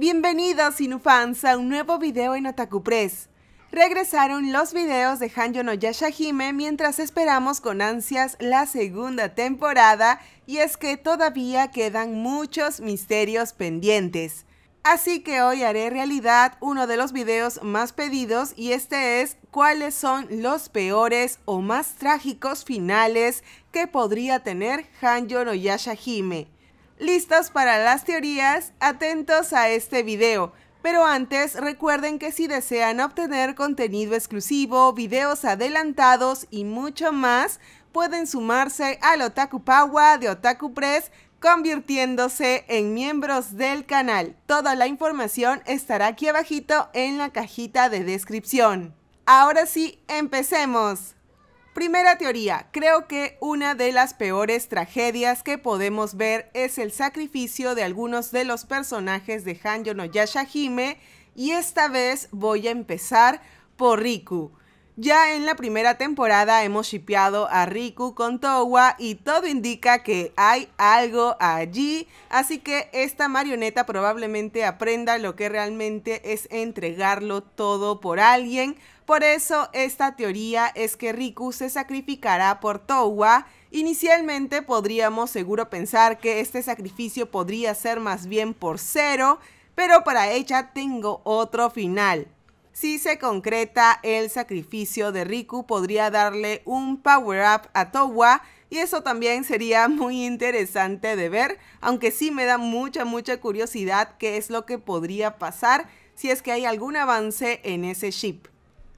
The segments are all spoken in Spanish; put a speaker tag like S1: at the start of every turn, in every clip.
S1: Bienvenidos Inufans a un nuevo video en Otaku Press. Regresaron los videos de Hanjo no Yashahime mientras esperamos con ansias la segunda temporada y es que todavía quedan muchos misterios pendientes. Así que hoy haré realidad uno de los videos más pedidos y este es cuáles son los peores o más trágicos finales que podría tener Hanjo no Yashahime. ¿Listos para las teorías? Atentos a este video. Pero antes, recuerden que si desean obtener contenido exclusivo, videos adelantados y mucho más, pueden sumarse al Otaku Pawa de Otaku Press convirtiéndose en miembros del canal. Toda la información estará aquí abajito en la cajita de descripción. Ahora sí, empecemos. Primera teoría, creo que una de las peores tragedias que podemos ver es el sacrificio de algunos de los personajes de Hanjo no Yashahime y esta vez voy a empezar por Riku. Ya en la primera temporada hemos shipeado a Riku con Towa y todo indica que hay algo allí, así que esta marioneta probablemente aprenda lo que realmente es entregarlo todo por alguien por eso esta teoría es que Riku se sacrificará por Towa. Inicialmente podríamos seguro pensar que este sacrificio podría ser más bien por Cero, pero para ella tengo otro final. Si se concreta el sacrificio de Riku, podría darle un power-up a Towa. Y eso también sería muy interesante de ver, aunque sí me da mucha, mucha curiosidad qué es lo que podría pasar si es que hay algún avance en ese ship.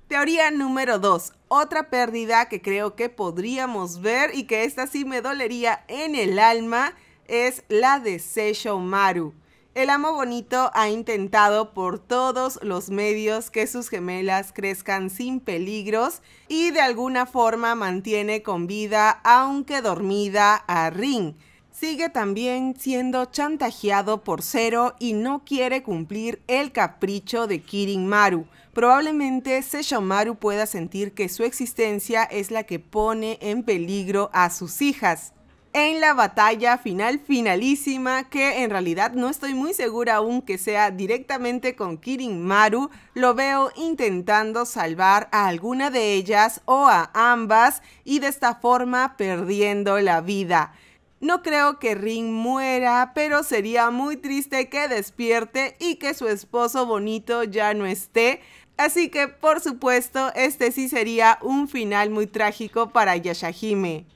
S1: Teoría número 2. Otra pérdida que creo que podríamos ver y que esta sí me dolería en el alma es la de Seisho Maru. El amo bonito ha intentado por todos los medios que sus gemelas crezcan sin peligros y de alguna forma mantiene con vida, aunque dormida, a Rin. Sigue también siendo chantajeado por Cero y no quiere cumplir el capricho de Kirin Maru probablemente Seshomaru pueda sentir que su existencia es la que pone en peligro a sus hijas. En la batalla final finalísima, que en realidad no estoy muy segura aún que sea directamente con Kirin Maru, lo veo intentando salvar a alguna de ellas o a ambas y de esta forma perdiendo la vida. No creo que Rin muera, pero sería muy triste que despierte y que su esposo bonito ya no esté, Así que, por supuesto, este sí sería un final muy trágico para Yashahime.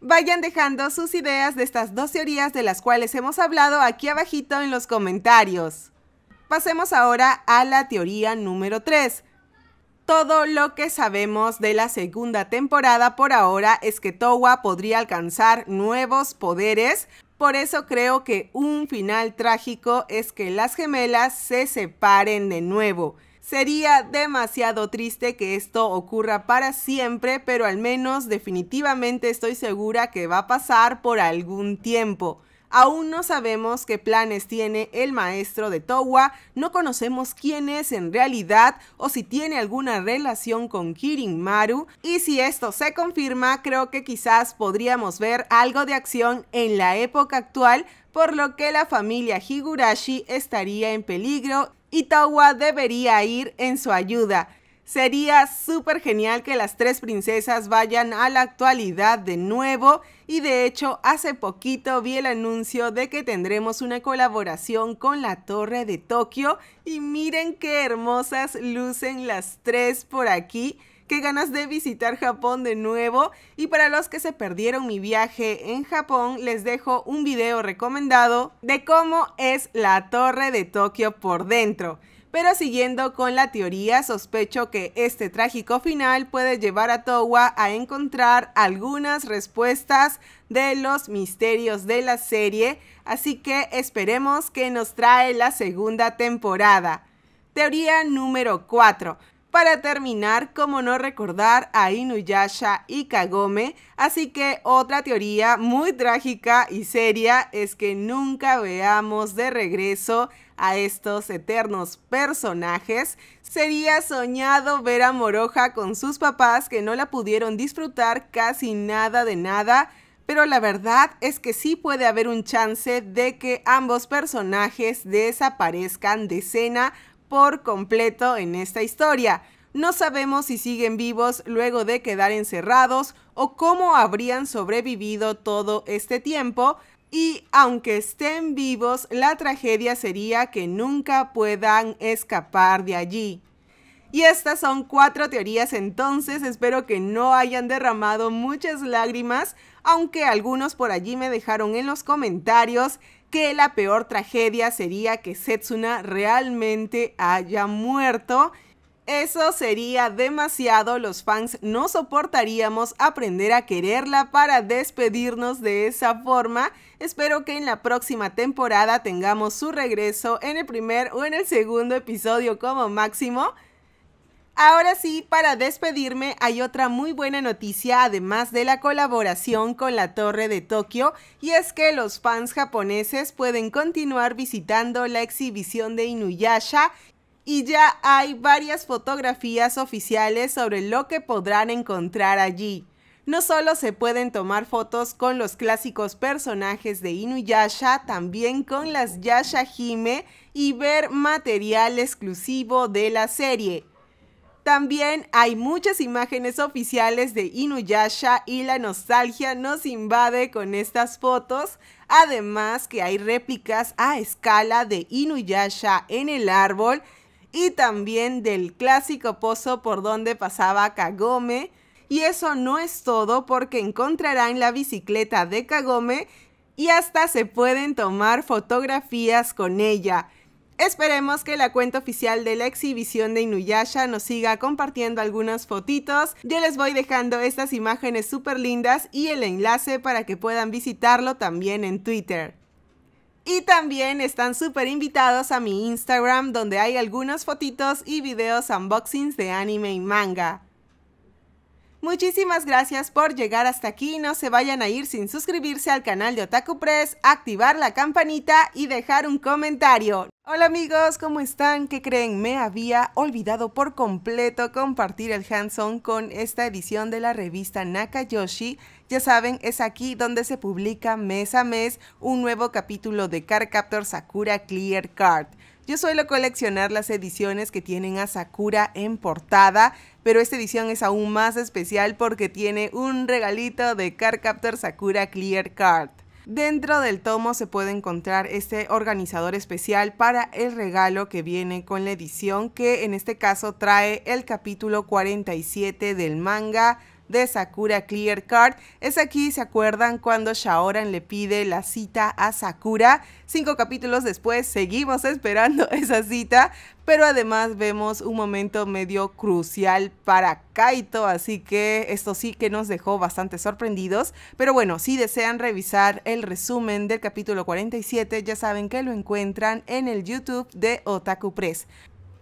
S1: Vayan dejando sus ideas de estas dos teorías de las cuales hemos hablado aquí abajito en los comentarios. Pasemos ahora a la teoría número 3. Todo lo que sabemos de la segunda temporada por ahora es que Towa podría alcanzar nuevos poderes, por eso creo que un final trágico es que las gemelas se separen de nuevo. Sería demasiado triste que esto ocurra para siempre, pero al menos definitivamente estoy segura que va a pasar por algún tiempo. Aún no sabemos qué planes tiene el maestro de Towa, no conocemos quién es en realidad o si tiene alguna relación con Kirin Maru y si esto se confirma creo que quizás podríamos ver algo de acción en la época actual por lo que la familia Higurashi estaría en peligro Itawa debería ir en su ayuda. Sería súper genial que las tres princesas vayan a la actualidad de nuevo y de hecho hace poquito vi el anuncio de que tendremos una colaboración con la Torre de Tokio y miren qué hermosas lucen las tres por aquí qué ganas de visitar Japón de nuevo. Y para los que se perdieron mi viaje en Japón, les dejo un video recomendado de cómo es la torre de Tokio por dentro. Pero siguiendo con la teoría, sospecho que este trágico final puede llevar a Towa a encontrar algunas respuestas de los misterios de la serie, así que esperemos que nos trae la segunda temporada. Teoría número 4. Para terminar, como no recordar a Inuyasha y Kagome, así que otra teoría muy trágica y seria es que nunca veamos de regreso a estos eternos personajes. Sería soñado ver a Moroja con sus papás que no la pudieron disfrutar casi nada de nada, pero la verdad es que sí puede haber un chance de que ambos personajes desaparezcan de escena por completo en esta historia. No sabemos si siguen vivos luego de quedar encerrados o cómo habrían sobrevivido todo este tiempo, y aunque estén vivos, la tragedia sería que nunca puedan escapar de allí. Y estas son cuatro teorías entonces, espero que no hayan derramado muchas lágrimas, aunque algunos por allí me dejaron en los comentarios que la peor tragedia sería que Setsuna realmente haya muerto. Eso sería demasiado, los fans no soportaríamos aprender a quererla para despedirnos de esa forma. Espero que en la próxima temporada tengamos su regreso en el primer o en el segundo episodio como máximo. Ahora sí, para despedirme, hay otra muy buena noticia, además de la colaboración con la Torre de Tokio, y es que los fans japoneses pueden continuar visitando la exhibición de Inuyasha y ya hay varias fotografías oficiales sobre lo que podrán encontrar allí. No solo se pueden tomar fotos con los clásicos personajes de Inuyasha, también con las Yasha Hime y ver material exclusivo de la serie. También hay muchas imágenes oficiales de Inuyasha y la nostalgia nos invade con estas fotos. Además que hay réplicas a escala de Inuyasha en el árbol y también del clásico pozo por donde pasaba Kagome. Y eso no es todo porque encontrarán la bicicleta de Kagome y hasta se pueden tomar fotografías con ella. Esperemos que la cuenta oficial de la exhibición de Inuyasha nos siga compartiendo algunas fotitos. Yo les voy dejando estas imágenes súper lindas y el enlace para que puedan visitarlo también en Twitter. Y también están súper invitados a mi Instagram donde hay algunos fotitos y videos unboxings de anime y manga. Muchísimas gracias por llegar hasta aquí. No se vayan a ir sin suscribirse al canal de Otaku Press, activar la campanita y dejar un comentario. Hola amigos, ¿cómo están? ¿Qué creen? Me había olvidado por completo compartir el Hanson con esta edición de la revista Nakayoshi. Ya saben, es aquí donde se publica mes a mes un nuevo capítulo de Card Captor Sakura Clear Card. Yo suelo coleccionar las ediciones que tienen a Sakura en portada, pero esta edición es aún más especial porque tiene un regalito de Cardcaptor Sakura Clear Card. Dentro del tomo se puede encontrar este organizador especial para el regalo que viene con la edición que en este caso trae el capítulo 47 del manga de Sakura Clear Card. Es aquí, ¿se acuerdan cuando Shaoran le pide la cita a Sakura? Cinco capítulos después seguimos esperando esa cita, pero además vemos un momento medio crucial para Kaito, así que esto sí que nos dejó bastante sorprendidos. Pero bueno, si desean revisar el resumen del capítulo 47, ya saben que lo encuentran en el YouTube de Otaku Press.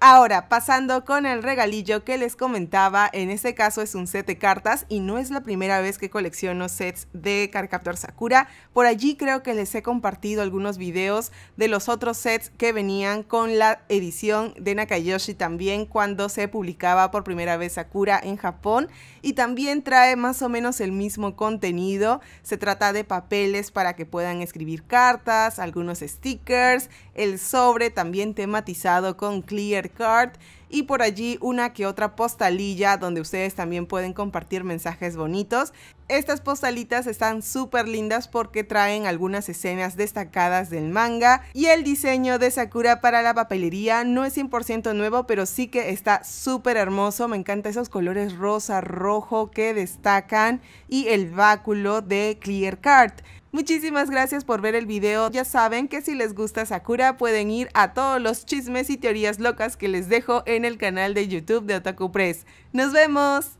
S1: Ahora, pasando con el regalillo que les comentaba, en este caso es un set de cartas y no es la primera vez que colecciono sets de Carcaptor Sakura. Por allí creo que les he compartido algunos videos de los otros sets que venían con la edición de Nakayoshi también cuando se publicaba por primera vez Sakura en Japón y también trae más o menos el mismo contenido. Se trata de papeles para que puedan escribir cartas, algunos stickers el sobre también tematizado con Clear Card y por allí una que otra postalilla donde ustedes también pueden compartir mensajes bonitos. Estas postalitas están súper lindas porque traen algunas escenas destacadas del manga y el diseño de Sakura para la papelería no es 100% nuevo pero sí que está súper hermoso, me encantan esos colores rosa, rojo que destacan y el báculo de Clear Card. Muchísimas gracias por ver el video. Ya saben que si les gusta Sakura pueden ir a todos los chismes y teorías locas que les dejo en el canal de YouTube de Otaku Press. ¡Nos vemos!